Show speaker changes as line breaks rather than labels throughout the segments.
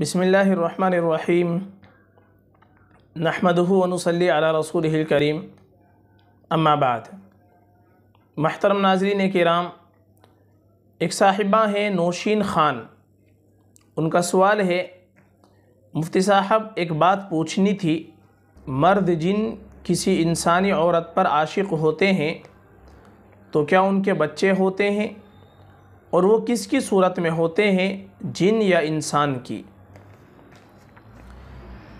बसमीम नहमदनसली रसूल करीम अम्माबाद महतरम नाजरीन कराम एक साहिबा हैं नौशीन ख़ान उनका सवाल है मुफ्ती साहब एक बात पूछनी थी मर्द जिन किसी इंसानी औरत पर आशिक होते हैं तो क्या उनके बच्चे होते हैं और वो किसकी सूरत में होते हैं जिन या इंसान की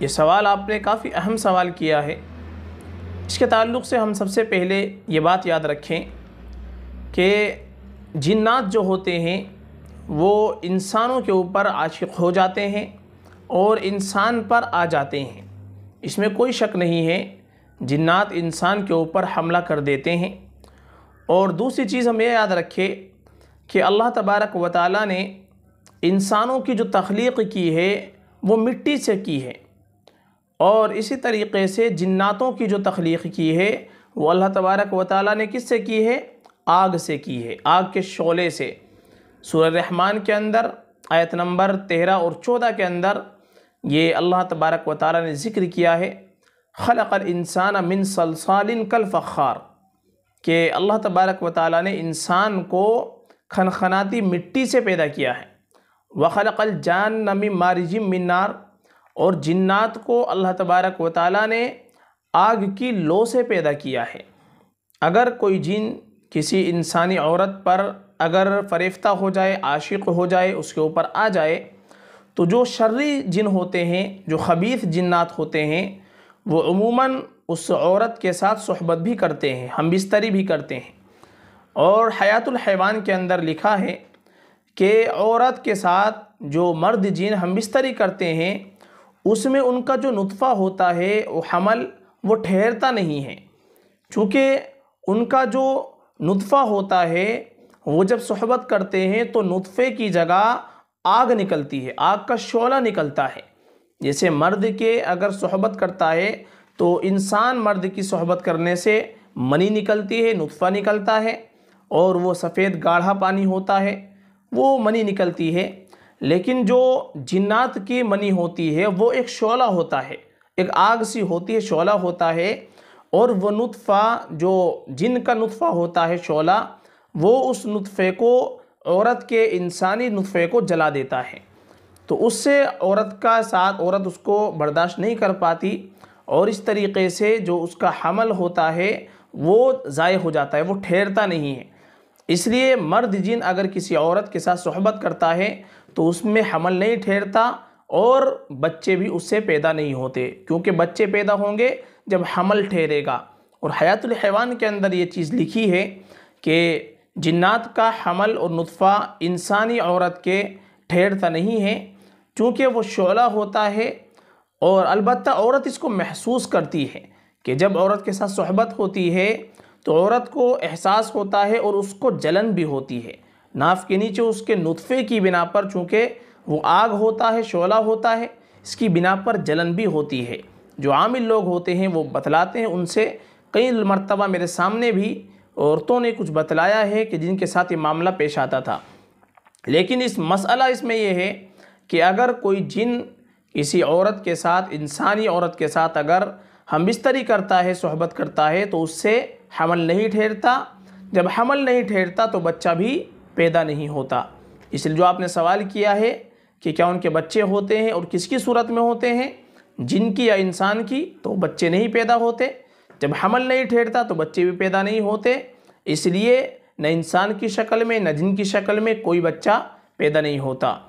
ये सवाल आपने काफ़ी अहम सवाल किया है इसके ताल्लुक से हम सबसे पहले ये बात याद रखें कि जिन्नात जो होते हैं वो इंसानों के ऊपर आशिक हो जाते हैं और इंसान पर आ जाते हैं इसमें कोई शक नहीं है जिन्नात इंसान के ऊपर हमला कर देते हैं और दूसरी चीज़ हम ये याद रखें कि अल्लाह तबारक व ने इंसानों की जो तख्लीक की है वो मिट्टी से की है और इसी तरीके से जन्ातों की जो तख्लीक की है वो अल्लाह तबारक व ताली ने किस से की है आग से की है आग के शोले से सूर रहमान के अंदर आयत नंबर तेरह और चौदह के अंदर ये अल्लाह तबारक व ताली ने ज़िक्र किया है अल इंसान मिन सलसालिन कल फ़ार के अल्लाह तबारक व ताली ने इंसान को खनखनाती मिट्टी से पैदा किया है अल जान नमी मारिजिम मिनार और जिन्नात को अल्लाह तबारक व ताली ने आग की लो से पैदा किया है अगर कोई जिन किसी इंसानी औरत पर अगर फरेफ्ता हो जाए आशिक हो जाए उसके ऊपर आ जाए तो जो शर्री जिन होते हैं जो खबीस जिन्नात होते हैं वो अमूमन उस औरत के साथ सहबत भी करते हैं हम बिस्तरी भी करते हैं और हयातुल हैवान के अंदर लिखा है कि औरत के साथ जो मर्द जिन हम बिस्तरी करते हैं उसमें उनका जो नुतफ़ा होता है वो हमल वो ठहरता नहीं है चूँकि उनका जो नुतफ़ा होता है वो जब सहबत करते हैं तो नुतफ़े की जगह आग निकलती है आग का शोला निकलता है जैसे मर्द के अगर सहबत करता है तो इंसान मर्द की सहबत करने से मनी निकलती है नुतफ़ा निकलता है और वो सफ़ेद गाढ़ा पानी होता है वो मनी निकलती है लेकिन जो जिन्नात की मनी होती है वो एक शोला होता है एक आग सी होती है शोला होता है और वह नुतफ़ा जो जिन का नुतफ़ा होता है शोला वो उस नुतफ़े को औरत के इंसानी नुतफ़े को जला देता है तो उससे औरत का साथ औरत उसको बर्दाश्त नहीं कर पाती और इस तरीके से जो उसका हमल होता है वो ज़ाय हो जाता है वो ठहरता नहीं है इसलिए मर्द जिन अगर किसी औरत के साथ सहबत करता है तो उसमें हमल नहीं ठहरता और बच्चे भी उससे पैदा नहीं होते क्योंकि बच्चे पैदा होंगे जब हमल ठहरेगा और हयातुल के अंदर ये चीज़ लिखी है कि जन्ात का हमल और नुतफ़ा इंसानी औरत के ठहरता नहीं है चूँकि वो शोला होता है और अलबत्त औरत इसको महसूस करती है कि जब औरत के साथ सहबत होती है तो औरत को एहसास होता है और उसको जलन भी होती है नाफ के नीचे उसके नुतफ़े की बिना पर चूँकि वो आग होता है शोला होता है इसकी बिना पर जलन भी होती है जो आमिल लोग होते हैं वो बतलाते हैं उनसे कई मरतबा मेरे सामने भी औरतों ने कुछ बतलाया है कि जिनके साथ ये मामला पेश आता था लेकिन इस मसला इसमें यह है कि अगर कोई जिन किसी औरत के साथ इंसानी औरत के साथ अगर हम बिस्तरी करता है सहबत करता है तो उससे हमल नहीं ठहरता जब हमल नहीं ठहरता तो बच्चा भी पैदा नहीं होता इसलिए जो आपने सवाल किया है कि क्या उनके बच्चे होते हैं और किसकी सूरत में होते हैं जिन की या इंसान की तो बच्चे नहीं पैदा होते जब हमल नहीं ठहरता तो बच्चे भी पैदा नहीं होते इसलिए न इंसान की शक्ल में न जिन की शक्ल में कोई बच्चा पैदा नहीं होता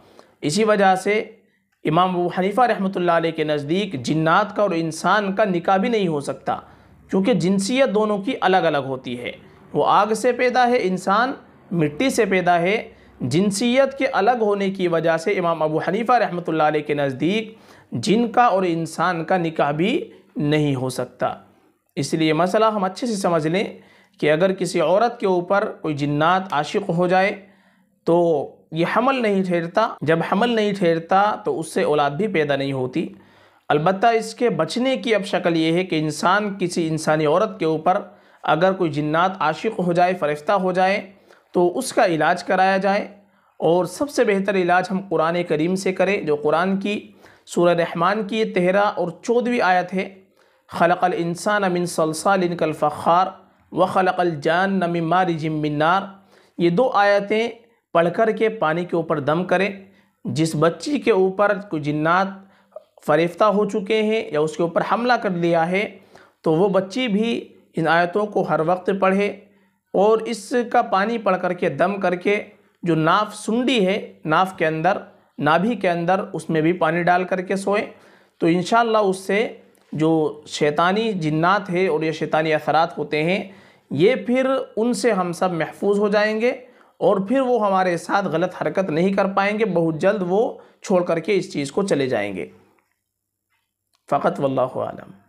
इसी वजह से इमाम हनीफ़ा रहमतुल्लाह के नज़दीक जिन्नात का और इंसान का निका भी नहीं हो सकता क्योंकि जिनसीत दोनों की अलग अलग होती है वो आग से पैदा है इंसान मिट्टी से पैदा है जिनसीत के अलग होने की वजह से इमाम अबू हनीफ़ा रहमतुल्लाह के नज़दीक जिनका और इंसान का निकाह भी नहीं हो सकता इसलिए मसला हम अच्छे से समझ लें कि अगर किसी औरत के ऊपर कोई जिन्नात आशिक हो जाए तो ये हमल नहीं ठहरता जब हमल नहीं ठहरता तो उससे औलाद भी पैदा नहीं होती अलबत् इसके बचने की अब शक्ल ये है कि इंसान किसी इंसानी औरत के ऊपर अगर कोई जन्ात आशिक हो जाए फरिश्ता हो जाए तो उसका इलाज कराया जाए और सबसे बेहतर इलाज हम कुरान करीम से करें जो कुरान की सूर रहमान की तेरह और चौदहवीं आयत है खलक़ल इंसान अमिन सलसाल इनकल फ़ार व खलक़ल जान नमी मार जिमिनार ये दो आयतें पढ़ कर के पानी के ऊपर दम करें जिस बच्ची के ऊपर कोई जन्ात फरेफ्ता हो चुके हैं या उसके ऊपर हमला कर लिया है तो वो बच्ची भी इन आयतों को हर वक्त पढ़े और इसका पानी पढ़ करके दम करके जो नाफ सुंडी है नाफ के अंदर नाभि के अंदर उसमें भी पानी डाल करके सोए तो इन उससे जो शैतानी जिन्नात है और ये शैतानी असरात होते हैं ये फिर उनसे हम सब महफूज हो जाएंगे और फिर वो हमारे साथ गलत हरकत नहीं कर पाएंगे बहुत जल्द वो छोड़ करके इस चीज़ को चले जाएंगे فقط والله أعلم